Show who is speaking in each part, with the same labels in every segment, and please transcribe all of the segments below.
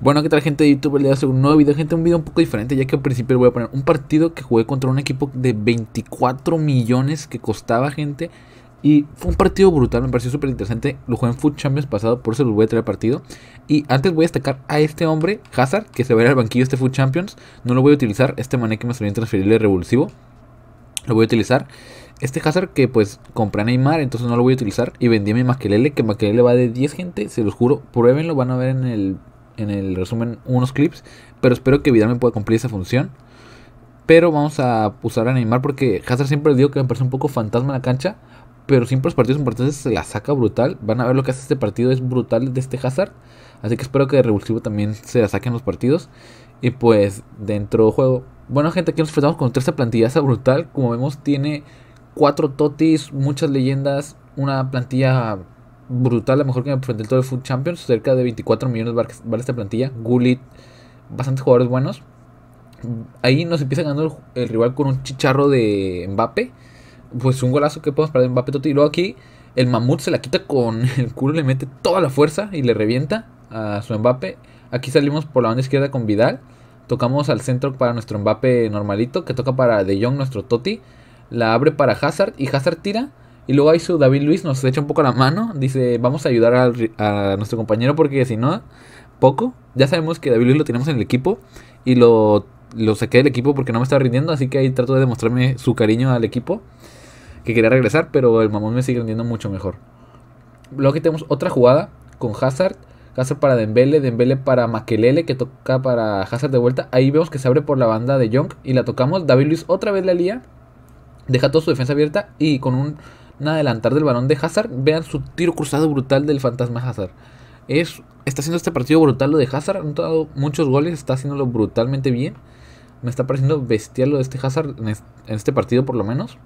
Speaker 1: Bueno, ¿qué tal gente de YouTube? Le hacer un nuevo video, gente, un video un poco diferente, ya que al principio voy a poner un partido que jugué contra un equipo de 24 millones que costaba, gente. Y fue un partido brutal, me pareció súper interesante. Lo jugué en Food Champions pasado, por eso lo voy a traer al partido. Y antes voy a destacar a este hombre, Hazard, que se va a ir al banquillo este Food Champions. No lo voy a utilizar, este mané que me salió transferible revulsivo. Lo voy a utilizar. Este Hazard que pues compré a Neymar, entonces no lo voy a utilizar. Y vendí a mi Maquelele, que Maquelele va de 10 gente, se los juro. Pruébenlo, van a ver en el en el resumen unos clips, pero espero que Vidal me pueda cumplir esa función. Pero vamos a usar a Neymar porque Hazard siempre digo que me parece un poco fantasma en la cancha, pero siempre los partidos importantes se la saca brutal. Van a ver lo que hace este partido, es brutal de este Hazard. Así que espero que de revulsivo también se la saquen los partidos. Y pues dentro juego. Bueno, gente, aquí nos enfrentamos contra esta esa brutal. Como vemos, tiene cuatro totis, muchas leyendas, una plantilla brutal, la mejor que me enfrenté todo el Food Champions, cerca de 24 millones vale esta plantilla, Gullit, bastantes jugadores buenos. Ahí nos empieza ganando el, rival con un chicharro de Mbappé, Pues un golazo que podemos perder mbappé Totti. Y luego aquí el mamut se la quita con el culo, le mete toda la fuerza y le revienta a su Mbappé, Aquí salimos por la banda izquierda con Vidal. Tocamos al centro para nuestro Mbappé normalito, que toca para De Jong, nuestro Totti. La abre para Hazard y Hazard tira y luego ahí su David Luis nos echa un poco la mano, dice, vamos a ayudar a nuestro compañero porque si no, poco. Ya sabemos que David Luis lo tenemos en el equipo y lo, lo saqué del equipo porque no me estaba rindiendo, así que ahí trato de demostrarme su cariño al equipo, que quería regresar, pero el mamón me sigue rindiendo mucho mejor. Luego aquí tenemos otra jugada con Hazard. Hazard para Dembele, Dembele para Makelele, que toca para Hazard de vuelta. Ahí vemos que se abre por la banda de Young y la tocamos. David Luis otra vez la lía. Deja toda su defensa abierta y con un un adelantar del balón de Hazard. Vean su tiro cruzado brutal del fantasma Hazard. Es, está haciendo este partido brutal lo de Hazard. Ha dado muchos goles, está haciéndolo brutalmente bien. Me está pareciendo bestial lo de este Hazard en, este partido por lo menos.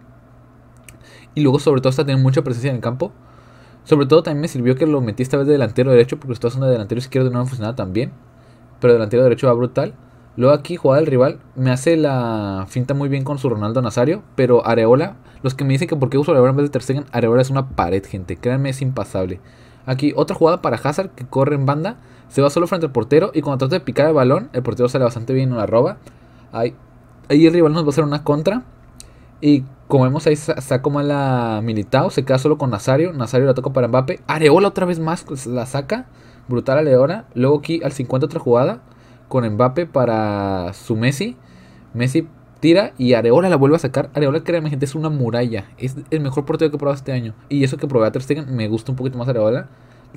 Speaker 1: Y luego sobre todo está teniendo mucha presencia en el campo. Sobre todo también me sirvió que lo metí esta vez de delantero derecho porque estaba haciendo de delantero izquierdo no ha funcionado tan bien. Pero delantero derecho va brutal. Luego aquí, jugada del rival, me hace la finta muy bien con su Ronaldo Nazario, pero Areola, los que me dicen que por qué uso Areola en vez de Ter Areola es una pared, gente, créanme, es impasable. Aquí otra jugada para Hazard que corre en banda, se va solo frente al portero y cuando trata de picar el balón, el portero sale bastante bien, en la roba. Ahí, ahí el rival nos va a hacer una contra y como vemos ahí saca mal la Militao, se queda solo con Nazario, Nazario la toca para Mbappe, Areola otra vez más pues, la saca, brutal Areola, luego aquí al 50 otra jugada con Mbappe para su Messi. Messi tira y Areola la vuelve a sacar. Areola, créanme, gente, es una muralla. Es el mejor portero que he probado este año. Y eso que probé a Ter Stegen, me gusta un poquito más Areola.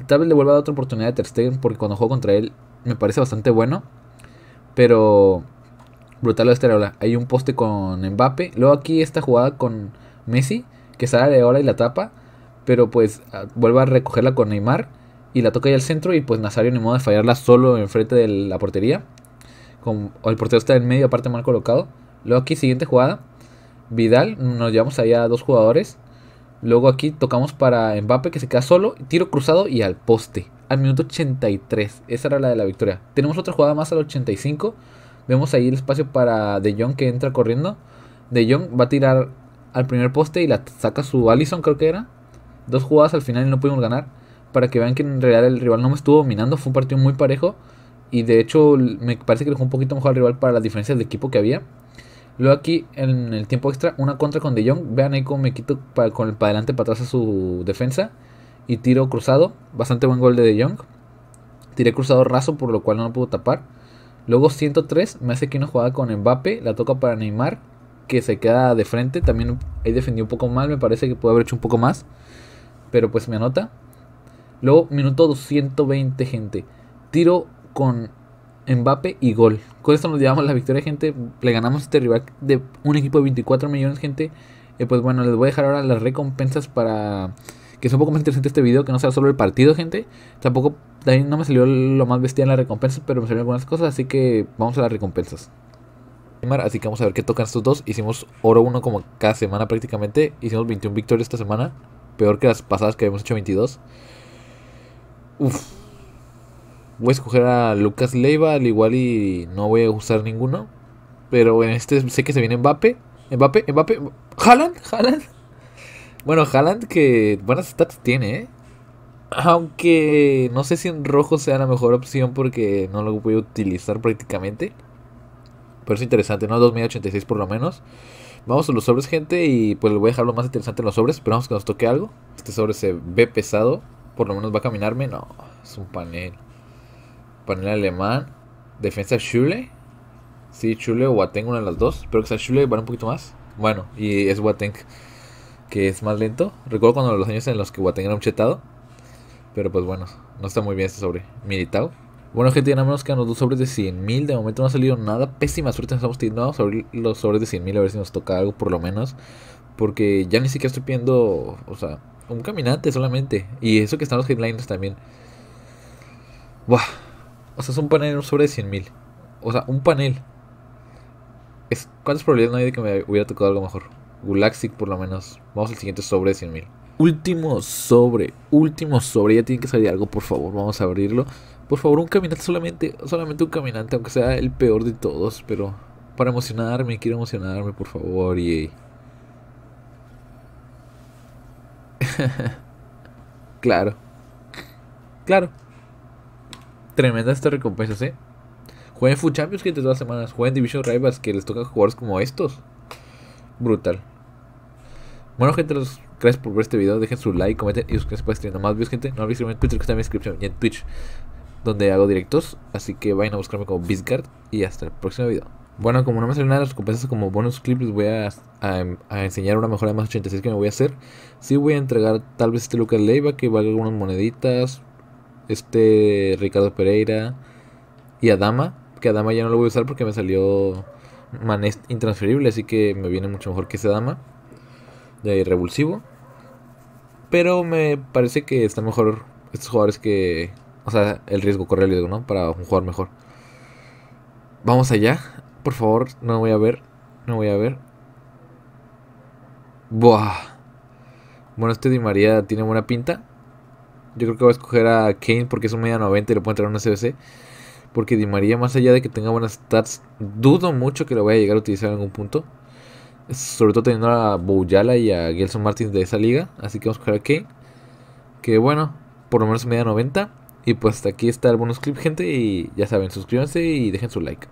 Speaker 1: Tal vez le vuelva a dar otra oportunidad a Ter Stegen porque cuando juego contra él me parece bastante bueno. Pero brutal lo de este Areola. Hay un poste con Mbappe. Luego aquí esta jugada con Messi, que sale Areola y la tapa. Pero pues vuelve a recogerla con Neymar y la toca ahí al centro y pues Nazario ni modo de fallarla solo enfrente de la portería. Con, el portero está en medio, aparte mal colocado. Luego aquí, siguiente jugada. Vidal, nos llevamos allá a dos jugadores. Luego aquí tocamos para Mbappe que se queda solo, tiro cruzado y al poste. Al minuto 83, esa era la de la victoria. Tenemos otra jugada más al 85. Vemos ahí el espacio para De Jong que entra corriendo. De Jong va a tirar al primer poste y la saca su Allison, creo que era. Dos jugadas al final y no pudimos ganar para que vean que en realidad el rival no me estuvo dominando. Fue un partido muy parejo. Y de hecho me parece que le un poquito mejor al rival para las diferencias de equipo que había. Luego aquí en el tiempo extra una contra con De Jong. Vean ahí cómo me quito para, con el para adelante para atrás a su defensa. Y tiro cruzado. Bastante buen gol de De Jong. Tiré cruzado raso por lo cual no lo pudo tapar. Luego 103 me hace que una jugada con Mbappe. La toca para Neymar. Que se queda de frente. También ahí defendió un poco mal. Me parece que pudo haber hecho un poco más. Pero pues me anota. Luego, minuto 220, gente. Tiro con Mbappe y gol. Con esto nos llevamos la victoria, gente. Le ganamos este rival de un equipo de 24 millones, gente. Eh, pues bueno, les voy a dejar ahora las recompensas para que sea un poco más interesante este video, que no sea solo el partido, gente. Tampoco, de ahí no me salió lo más bestia en las recompensas, pero me salieron algunas cosas, así que vamos a las recompensas. Así que vamos a ver qué tocan estos dos. Hicimos oro uno como cada semana prácticamente. Hicimos 21 victorias esta semana. Peor que las pasadas que habíamos hecho 22. Voy a escoger a Lucas Leiva, al igual y no voy a usar ninguno. Pero en este sé que se viene Mbappé. Mbappé, Mbappé. Haaland, Haaland. Bueno, Haaland que buenas stats tiene, ¿eh? Aunque no sé si en rojo sea la mejor opción porque no lo voy a utilizar prácticamente. Pero es interesante, ¿no? 2086 por lo menos. Vamos a los sobres, gente. Y pues voy a dejar lo más interesante en los sobres. Esperamos que nos toque algo. Este sobre se ve pesado por lo menos va a caminarme. No, es un panel. Panel alemán. Defensa Schule. Sí, Schule o Wateng, una de las dos. Pero que sea Schule, vale un poquito más. Bueno, y es Wateng, que es más lento. Recuerdo cuando los años en los que Wateng era un chetado. Pero pues bueno, no está muy bien este sobre. Militao. Bueno, gente, ya nada menos quedan los dos sobres de 100.000. De momento no ha salido nada. Pésima suerte nos estamos sobre Vamos los sobres de 100.000 a ver si nos toca algo por lo menos. Porque ya ni siquiera estoy pidiendo, o sea, un caminante solamente. Y eso que están los headliners también. Buah. O sea, es un panel sobre 100.000. O sea, un panel. Es, ¿Cuántas probabilidades no hay de que me hubiera tocado algo mejor? Gulaxic por lo menos. Vamos al siguiente sobre de 100.000. Último sobre, último sobre, ya tiene que salir algo, por favor, vamos a abrirlo. Por favor, un caminante solamente, solamente un caminante, aunque sea el peor de todos, pero para emocionarme, quiero emocionarme, por favor, y claro. Claro. Tremenda estas recompensas, ¿eh? Jueguen Food Champions que todas las semanas. Jueguen Division Rivals que les toca jugadores como estos. Brutal. Bueno, gente, los gracias por ver este video. Dejen su like, comenten y suscríbanse para estrenar más videos, gente. No olviden seguirme en Twitter que está en la descripción y en Twitch, donde hago directos. Así que vayan a buscarme como Biscard y hasta el próximo video. Bueno, como no me salen nada de las recompensas como bonus clips, les voy a, enseñar una mejora de más 86 que me voy a hacer. Sí voy a entregar tal vez este Lucas Leiva que valga algunas moneditas. Este Ricardo Pereira y Adama. Que Adama ya no lo voy a usar porque me salió Manés intransferible, así que me viene mucho mejor que ese Adama. De ahí revulsivo. Pero me parece que está mejor estos jugadores que... O sea, el riesgo corre el riesgo, ¿no? Para un jugador mejor. Vamos allá por favor, no voy a ver. No voy a ver. Buah. Bueno, este Di María tiene buena pinta. Yo creo que voy a escoger a Kane porque es un media 90 y le puedo entrar a una CBC. Porque Di María, más allá de que tenga buenas stats, dudo mucho que lo vaya a llegar a utilizar en algún punto. Sobre todo teniendo a Bouyala y a Gelson Martins de esa liga. Así que vamos a escoger a Kane. Que bueno, por lo menos media 90. Y pues hasta aquí está el bonus clip, gente. Y ya saben, suscríbanse y dejen su like.